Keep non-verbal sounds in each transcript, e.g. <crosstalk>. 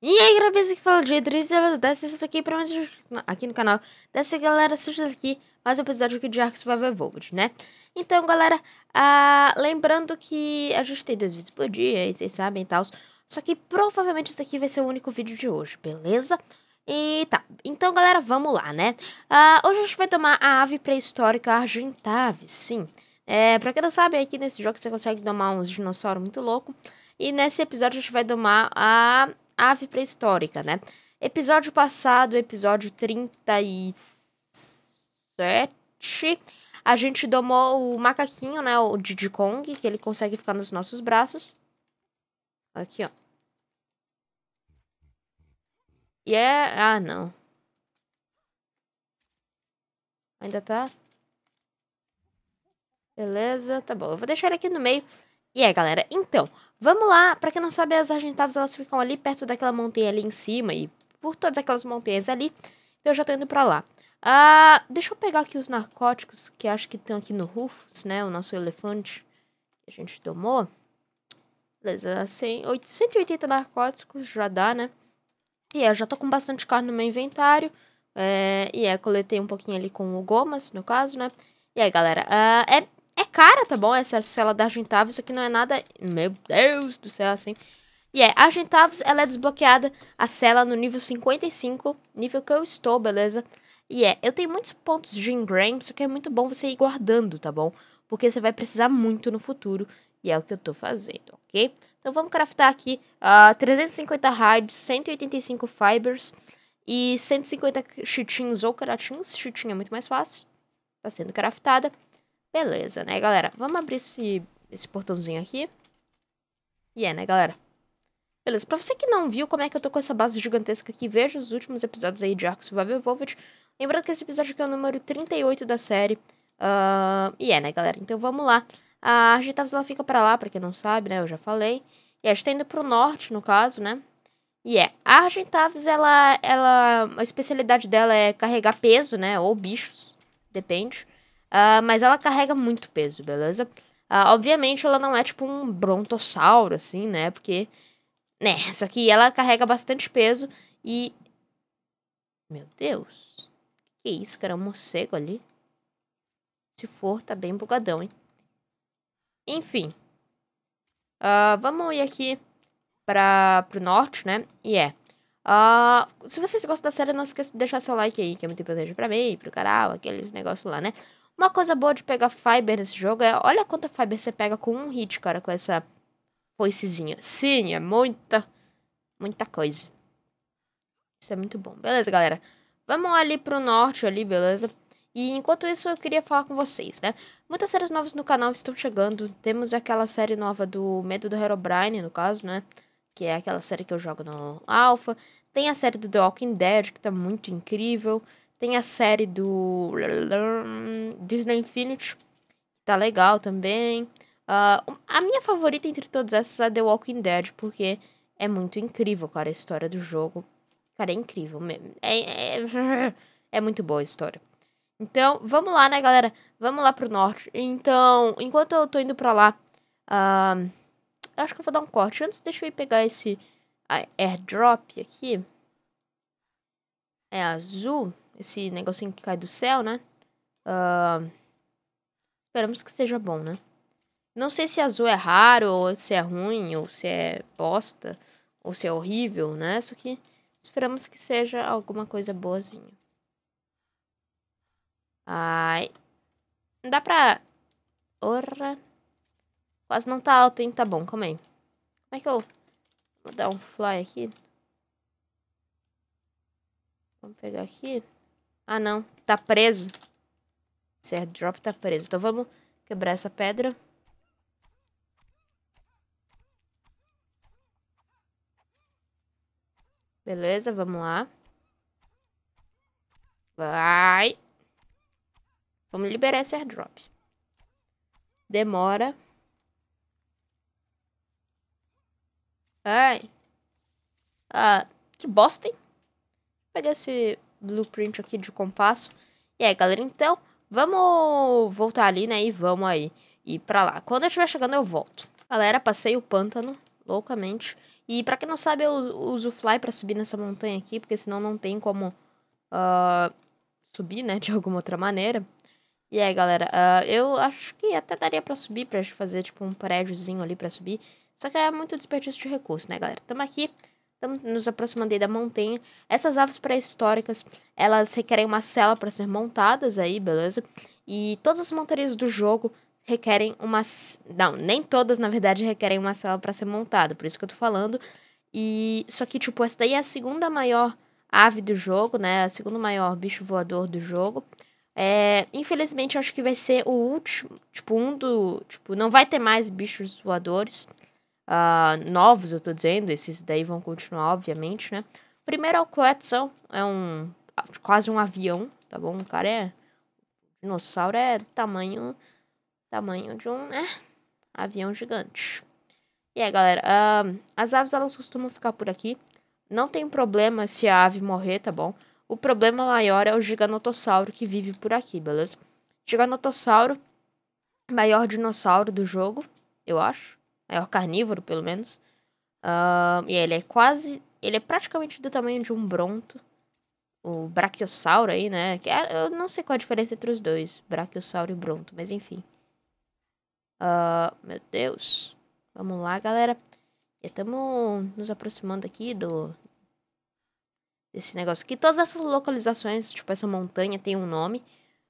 E aí, grabeza que fala de Idris, desce isso aqui para mais aqui no canal. Dessa galera, assista aqui mais um episódio aqui de Ark Survival Evolved, né? Então, galera, ah, lembrando que a gente tem dois vídeos por dia, e vocês sabem e tal. Só que provavelmente esse aqui vai ser o único vídeo de hoje, beleza? E tá, então galera, vamos lá, né? Uh, hoje a gente vai tomar a ave pré-histórica Argentave, sim. É, pra quem não sabe, aqui nesse jogo você consegue domar uns dinossauros muito louco. E nesse episódio a gente vai domar a ave pré-histórica, né? Episódio passado, episódio 37, a gente domou o macaquinho, né? O Diddy Kong, que ele consegue ficar nos nossos braços. Aqui, ó. E é... Ah, não. Ainda tá? Beleza, tá bom. Eu vou deixar ele aqui no meio. E é, galera, então, vamos lá. Pra quem não sabe, as argentavas, elas ficam ali perto daquela montanha ali em cima e por todas aquelas montanhas ali. Então eu já tô indo pra lá. Ah, deixa eu pegar aqui os narcóticos que acho que estão aqui no Rufus, né? O nosso elefante que a gente tomou. Beleza, 100, 880 narcóticos já dá, né? E é, eu já tô com bastante carro no meu inventário. É, e é, coletei um pouquinho ali com o Gomas, no caso, né? E aí, galera, uh, é, é cara, tá bom? Essa cela da Argentavis, isso aqui não é nada... Meu Deus do céu, assim. E é, a Argentavis, ela é desbloqueada, a cela no nível 55, nível que eu estou, beleza? E é, eu tenho muitos pontos de ingram, isso que é muito bom você ir guardando, tá bom? Porque você vai precisar muito no futuro. E é o que eu tô fazendo, ok? Então vamos craftar aqui uh, 350 hard, 185 fibers e 150 chitins ou caratins. Chitinho é muito mais fácil. Tá sendo craftada. Beleza, né, galera? Vamos abrir esse, esse portãozinho aqui. E é, né, galera? Beleza, pra você que não viu como é que eu tô com essa base gigantesca aqui, veja os últimos episódios aí de Arco Survival Evolved. Lembrando que esse episódio aqui é o número 38 da série. Uh, e é, né, galera? Então vamos lá. A Argitavis ela fica para lá, para quem não sabe, né? Eu já falei. E a gente tá indo pro norte, no caso, né? E yeah. é. A Argentavis, ela, ela. A especialidade dela é carregar peso, né? Ou bichos, depende. Uh, mas ela carrega muito peso, beleza? Uh, obviamente ela não é tipo um brontossauro, assim, né? Porque. Né? Só que ela carrega bastante peso e. Meu Deus. Que isso, cara? Um morcego ali? Se for, tá bem bugadão, hein? Enfim. Uh, vamos ir aqui para o norte, né? E yeah. é. Uh, se vocês gostam da série, não esqueça de deixar seu like aí, que é muito importante pra mim, pro canal, aqueles negócios lá, né? Uma coisa boa de pegar Fiber nesse jogo é... Olha quanta Fiber você pega com um hit, cara, com essa foicezinha. Sim, é muita... Muita coisa. Isso é muito bom. Beleza, galera. Vamos ali pro norte ali, beleza? E enquanto isso, eu queria falar com vocês, né? Muitas séries novas no canal estão chegando. Temos aquela série nova do Medo do Herobrine, no caso, né? Que é aquela série que eu jogo no Alpha. Tem a série do The Walking Dead, que tá muito incrível. Tem a série do Disney Infinity, que tá legal também. Uh, a minha favorita entre todas essas é The Walking Dead, porque é muito incrível, cara, a história do jogo. Cara, é incrível mesmo. é, é, <laughs> é muito boa a história. Então, vamos lá, né, galera? Vamos lá pro norte. Então, enquanto eu tô indo pra lá, uh, acho que eu vou dar um corte. Antes, deixa eu ir pegar esse airdrop aqui. É azul, esse negocinho que cai do céu, né? Uh, esperamos que seja bom, né? Não sei se azul é raro, ou se é ruim, ou se é bosta, ou se é horrível, né? Só que esperamos que seja alguma coisa boazinha. Ai. Não dá pra... Orra. Quase não tá alto, hein? Tá bom, calma aí. Como é que eu... Vou dar um fly aqui. Vamos pegar aqui. Ah, não. Tá preso. Esse drop tá preso. Então vamos quebrar essa pedra. Beleza, vamos lá. Vai. Vamos liberar esse airdrop. Demora. Ai. Ah, que bosta, hein? Vou pegar esse blueprint aqui de compasso. E aí, galera, então, vamos voltar ali, né? E vamos aí ir pra lá. Quando eu estiver chegando, eu volto. Galera, passei o pântano, loucamente. E pra quem não sabe, eu uso fly pra subir nessa montanha aqui, porque senão não tem como uh, subir, né? <laughs> De alguma outra maneira. E aí, galera, uh, eu acho que até daria para subir, pra fazer tipo um prédiozinho ali para subir. Só que é muito desperdício de recurso, né, galera? Tamo aqui, estamos nos aproximando aí da montanha. Essas aves pré-históricas, elas requerem uma cela para ser montadas aí, beleza? E todas as montarias do jogo requerem uma... Não, nem todas, na verdade, requerem uma cela para ser montada, por isso que eu tô falando. E só que, tipo, essa daí é a segunda maior ave do jogo, né? A segunda maior bicho voador do jogo. É, infelizmente, acho que vai ser o último. Tipo, um do. Tipo, não vai ter mais bichos voadores. Uh, novos, eu tô dizendo. Esses daí vão continuar, obviamente, né? primeiro é o Quetzal. É um. Quase um avião, tá bom? O cara é. O dinossauro é tamanho. Tamanho de um, né? Avião gigante. E aí, galera. Uh, as aves, elas costumam ficar por aqui. Não tem problema se a ave morrer, tá bom? O problema maior é o giganotossauro que vive por aqui, beleza? Giganotossauro, maior dinossauro do jogo, eu acho. Maior carnívoro, pelo menos. Uh, e ele é quase. Ele é praticamente do tamanho de um bronto. O brachiosauro aí, né? É, eu não sei qual a diferença entre os dois, brachiosauro e bronto, mas enfim. Uh, meu Deus. Vamos lá, galera. Já estamos nos aproximando aqui do, esse negócio aqui. Todas essas localizações, tipo, essa montanha tem um nome.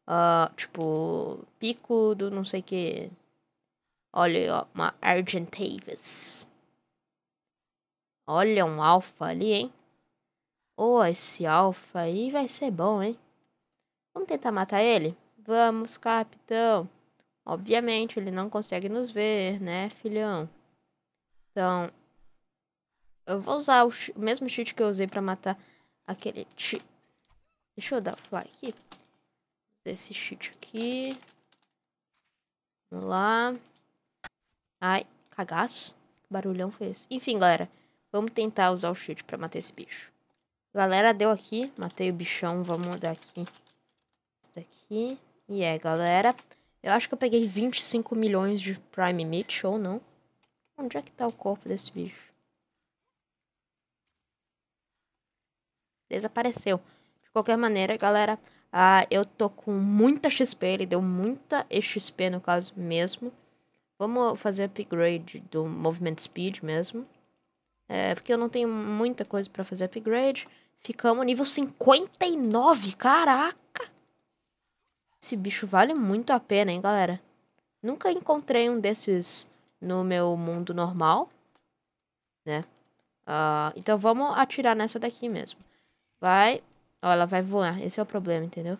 Uh, tipo, pico do não sei que. Olha aí, ó, uma Argentavis. Olha um alfa ali, hein? Oh, esse alfa aí vai ser bom, hein? Vamos tentar matar ele? Vamos, capitão. Obviamente, ele não consegue nos ver, né, filhão? Então, eu vou usar o, o mesmo cheat que eu usei para matar aquele chute Deixa eu dar fly aqui. Esse cheat aqui. Vamos lá. Ai, cagaço. Que barulhão foi esse? Enfim, galera. Vamos tentar usar o cheat pra matar esse bicho. Galera, deu aqui. Matei o bichão. Vamos mudar aqui. Isso daqui. E é, galera. Eu acho que eu peguei 25 milhões de Prime Meat, ou não. Onde é que tá o corpo desse bicho? desapareceu. De qualquer maneira, galera, ah, eu tô com muita XP, ele deu muita XP no caso mesmo. Vamos fazer upgrade do movimento speed mesmo. É, porque eu não tenho muita coisa para fazer upgrade. Ficamos nível 59, caraca! Esse bicho vale muito a pena, hein, galera? Nunca encontrei um desses no meu mundo normal, né? Uh, então vamos atirar nessa daqui mesmo. Vai. Ó, ela vai voar. Esse é o problema, entendeu?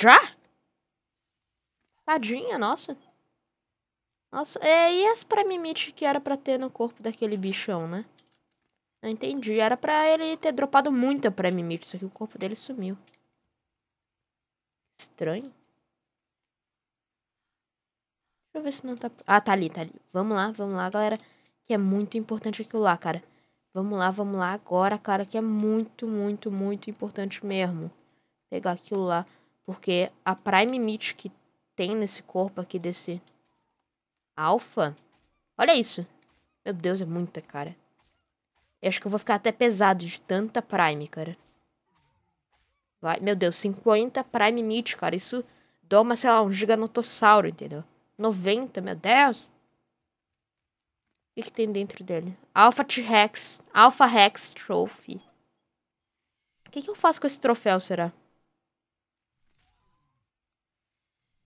Já? Tadinha, nossa. Nossa, é, e as premimites que era pra ter no corpo daquele bichão, né? Não entendi. Era pra ele ter dropado muita premimite, só que o corpo dele sumiu. Estranho. Deixa eu ver se não tá... Ah, tá ali, tá ali. Vamos lá, vamos lá, galera. Que é muito importante aquilo lá, cara. Vamos lá, vamos lá agora, cara, que é muito, muito, muito importante mesmo. Pegar aquilo lá. Porque a Prime Meat que tem nesse corpo aqui desse Alpha. Olha isso. Meu Deus, é muita, cara. Eu acho que eu vou ficar até pesado de tanta Prime, cara. Vai, meu Deus, 50 Prime Meat, cara. Isso doma, sei lá, um giganotossauro, entendeu? 90, meu Deus. O que, tem dentro dele? Alpha T-Rex. Alpha Rex Trophy. O que, que eu faço com esse troféu, será?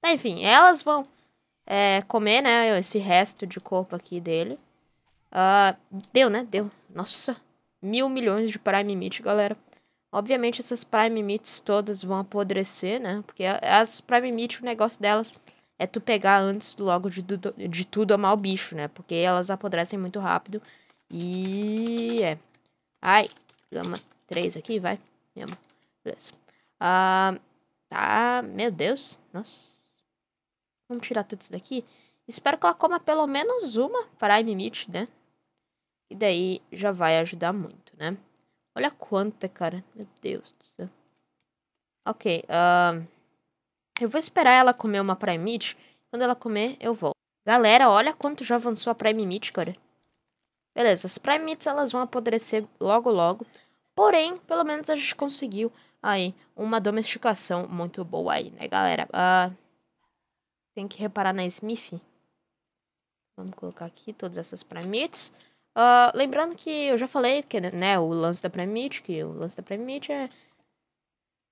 Tá, enfim, elas vão é, comer, né? Esse resto de corpo aqui dele. Uh, deu, né? Deu. Nossa. Mil milhões de Prime Meat, galera. Obviamente, essas Prime Meats todas vão apodrecer, né? Porque as Prime Meat, o negócio delas é tu pegar antes logo de, de tudo amar o bicho, né? Porque elas apodrecem muito rápido. E é. Ai, gama 3 aqui, vai. Mesmo. Beleza. Ah, tá. Meu Deus. Nossa. Vamos tirar tudo isso daqui. Espero que ela coma pelo menos uma Prime Meat, né? E daí já vai ajudar muito, né? Olha quanta, cara. Meu Deus do céu. Ok. Uh... Eu vou esperar ela comer uma Prime Meat. Quando ela comer, eu vou. Galera, olha quanto já avançou a Prime Meat, cara. Beleza, as Prime Meats elas vão apodrecer logo logo. Porém, pelo menos a gente conseguiu aí uma domesticação muito boa aí, né, galera? Uh, tem que reparar na Smith. Vamos colocar aqui todas essas Prime Meats. Uh, lembrando que eu já falei que né, o lance da Prime Meat, que o lance da Prime Meat é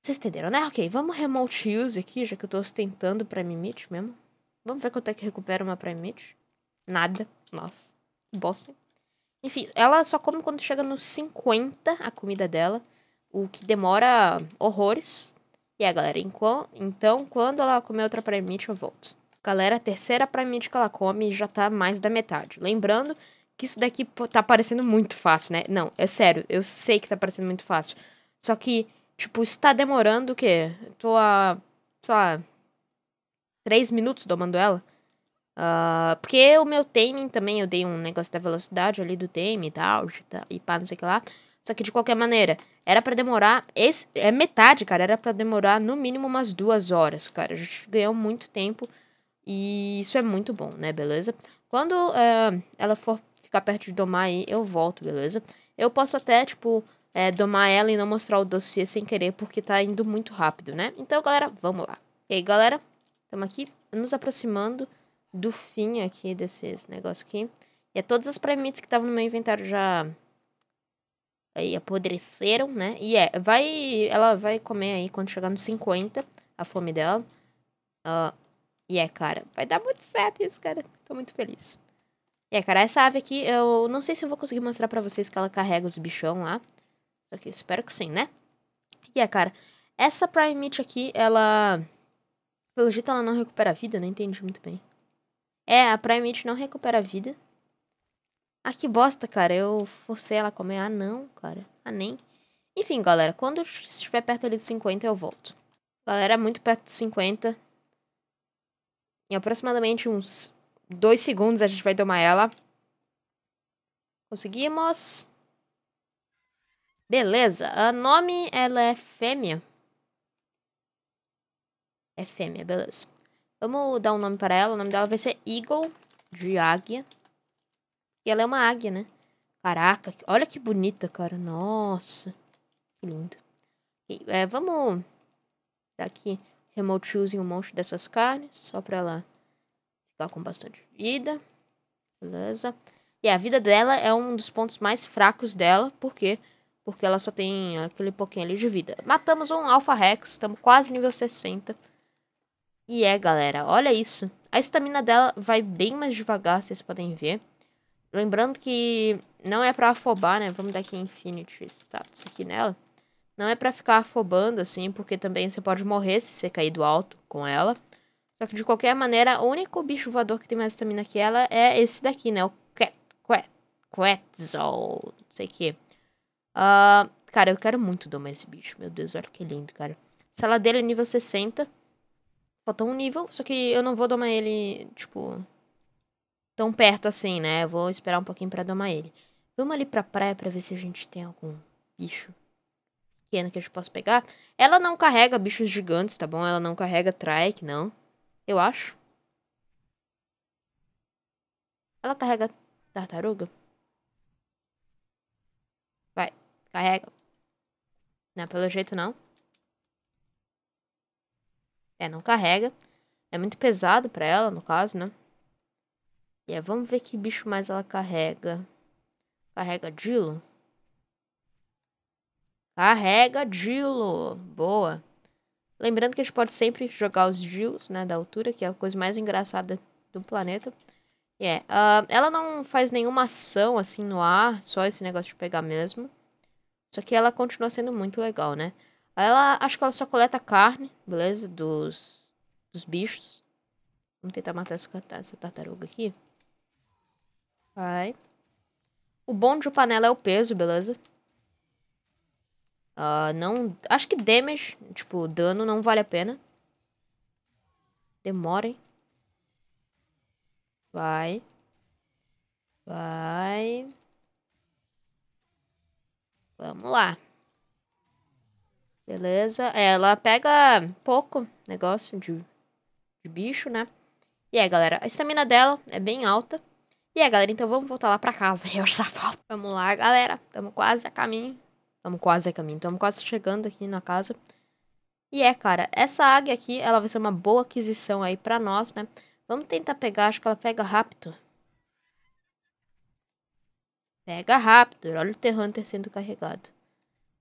vocês entenderam, né? Ok, vamos remote use aqui, já que eu tô ostentando Prime Meat mesmo. Vamos ver quanto é que recupera uma Prime Meat. Nada. Nossa. Bosta. Enfim, ela só come quando chega nos 50 a comida dela. O que demora horrores. E é, galera, então quando ela comer outra Prime Meat, eu volto. Galera, a terceira Prime Meat que ela come já tá mais da metade. Lembrando que isso daqui tá parecendo muito fácil, né? Não, é sério, eu sei que tá parecendo muito fácil. Só que Tipo, está demorando o quê? Eu tô a, sei lá, três minutos domando ela. Uh, porque o meu taming também, eu dei um negócio da velocidade ali do tame e tal, tá, e pá, não sei o que lá. Só que de qualquer maneira, era para demorar. Esse, é metade, cara. Era para demorar no mínimo umas duas horas, cara. A gente ganhou muito tempo. E isso é muito bom, né? Beleza? Quando uh, ela for ficar perto de domar aí, eu volto, beleza? Eu posso até, tipo, é, domar ela e não mostrar o dossiê sem querer, porque tá indo muito rápido, né? Então, galera, vamos lá. E aí, galera, estamos aqui nos aproximando do fim aqui desses negócio aqui. E é todas as premites que estavam no meu inventário já aí apodreceram, né? E é, vai, ela vai comer aí quando chegar nos 50, a fome dela. Uh, e é, cara, vai dar muito certo isso, cara. Tô muito feliz. E é, cara, essa ave aqui, eu não sei se eu vou conseguir mostrar pra vocês que ela carrega os bichão lá. Só que espero que sim, né? E é, cara, essa Prime Meat aqui, ela. Pelo jeito ela não recupera a vida, não entendi muito bem. É, a Prime Meat não recupera a vida. Ah, que bosta, cara. Eu forcei ela a comer. Ah, não, cara. Ah, nem. Enfim, galera, quando estiver perto ali de 50, eu volto. Galera, muito perto de 50. Em aproximadamente uns 2 segundos a gente vai tomar ela. Conseguimos. Beleza. A nome, ela é fêmea. É fêmea, beleza. Vamos dar um nome para ela. O nome dela vai ser Eagle, de águia. E ela é uma águia, né? Caraca, olha que bonita, cara. Nossa, que lindo. E, é, vamos dar aqui remote using um monte dessas carnes, só pra ela ficar com bastante vida. Beleza. E a vida dela é um dos pontos mais fracos dela, porque porque ela só tem aquele pouquinho ali de vida. Matamos um Alpha Rex, estamos quase nível 60. E é, galera, olha isso. A estamina dela vai bem mais devagar, vocês podem ver. Lembrando que não é pra afobar, né? Vamos dar aqui Infinity Status aqui nela. Não é pra ficar afobando, assim, porque também você pode morrer se você cair do alto com ela. Só que, de qualquer maneira, o único bicho voador que tem mais estamina que ela é esse daqui, né? O Quetzal, não sei o que. Uh, cara, eu quero muito domar esse bicho. Meu Deus, olha que lindo, cara. Sala dele é nível 60. Falta um nível, só que eu não vou domar ele, tipo, tão perto assim, né? Eu vou esperar um pouquinho pra domar ele. Vamos ali pra praia pra ver se a gente tem algum bicho pequeno que a gente possa pegar. Ela não carrega bichos gigantes, tá bom? Ela não carrega trike, não. Eu acho. Ela carrega tartaruga? Carrega. Não, pelo jeito não. É, não carrega. É muito pesado pra ela, no caso, né? E é, vamos ver que bicho mais ela carrega. Carrega Dilo? Carrega Dilo! Boa! Lembrando que a gente pode sempre jogar os Dills, né, da altura, que é a coisa mais engraçada do planeta. E é, uh, ela não faz nenhuma ação, assim, no ar, só esse negócio de pegar mesmo. Só que ela continua sendo muito legal, né? Ela, acho que ela só coleta carne, beleza? Dos, dos bichos. Vamos tentar matar essa, essa tartaruga aqui. Vai. O bom de panela é o peso, beleza? Uh, não... Acho que damage, tipo, dano não vale a pena. Demora, hein? Vai. Vai. Vamos lá. Beleza. É, ela pega pouco negócio de, de bicho, né? E aí, galera, a estamina dela é bem alta. E aí, galera, então vamos voltar lá pra casa. <laughs> Eu já volto. Vamos lá, galera. Tamo quase a caminho. Tamo quase a caminho. Tamo quase chegando aqui na casa. E é, cara, essa águia aqui, ela vai ser uma boa aquisição aí pra nós, né? Vamos tentar pegar. Acho que ela pega rápido. Pega rápido. Olha o T-Hunter sendo carregado.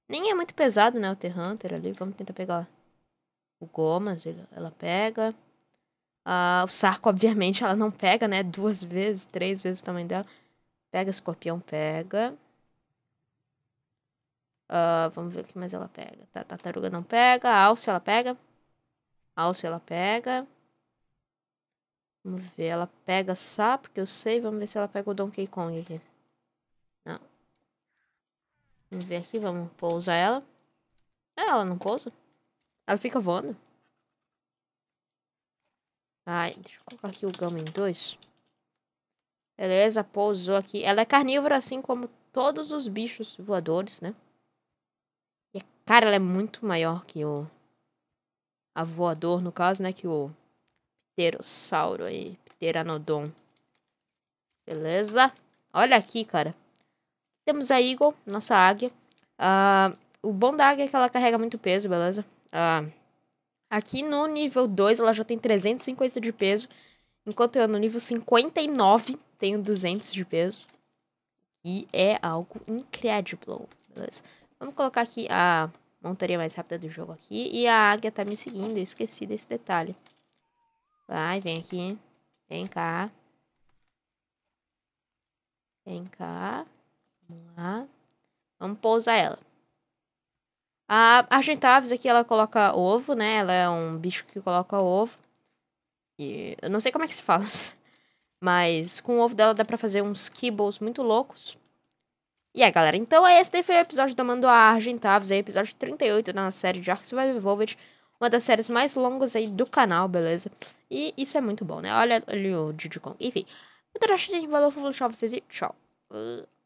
Nem é muito pesado, né? O T-Hunter ali. Vamos tentar pegar o Gomas. Ela pega. Ah, o Sarco, obviamente, ela não pega, né? Duas vezes, três vezes o tamanho dela. Pega, escorpião pega. Uh, vamos ver o que mais ela pega. Tá, tartaruga não pega. Alce ela pega. Alce ela pega. Vamos ver, ela pega sapo, que eu sei. Vamos ver se ela pega o Donkey Kong aqui. Vamos ver aqui, vamos pousar ela. É, ela não pousa. Ela fica voando. Ai, deixa eu colocar aqui o Gama em dois. Beleza, pousou aqui. Ela é carnívora, assim como todos os bichos voadores, né? E, cara, ela é muito maior que o... A voador, no caso, né? Que o pterossauro aí, pteranodon. Beleza? Olha aqui, cara. Temos a Eagle, nossa águia. Uh, o bom da águia é que ela carrega muito peso, beleza? Uh, aqui no nível 2 ela já tem 350 de peso. Enquanto eu no nível 59 tenho 200 de peso. E é algo incredible, beleza? Vamos colocar aqui a montaria mais rápida do jogo aqui. E a águia tá me seguindo, eu esqueci desse detalhe. Vai, vem aqui. Vem cá. Vem cá. Vamos lá. Vamos pousar ela. A Argentavis aqui, ela coloca ovo, né? Ela é um bicho que coloca ovo. E eu não sei como é que se fala. <laughs> Mas com o ovo dela dá pra fazer uns kibbles muito loucos. E é, galera, então é esse daí foi o episódio Domando a Argentavis, o episódio 38 da série de Ark Survival Evolved. Uma das séries mais longas aí do canal, beleza? E isso é muito bom, né? Olha ali o Didicon. Enfim, muito obrigado, gente. Valeu, falou, tchau vocês e tchau. Uh.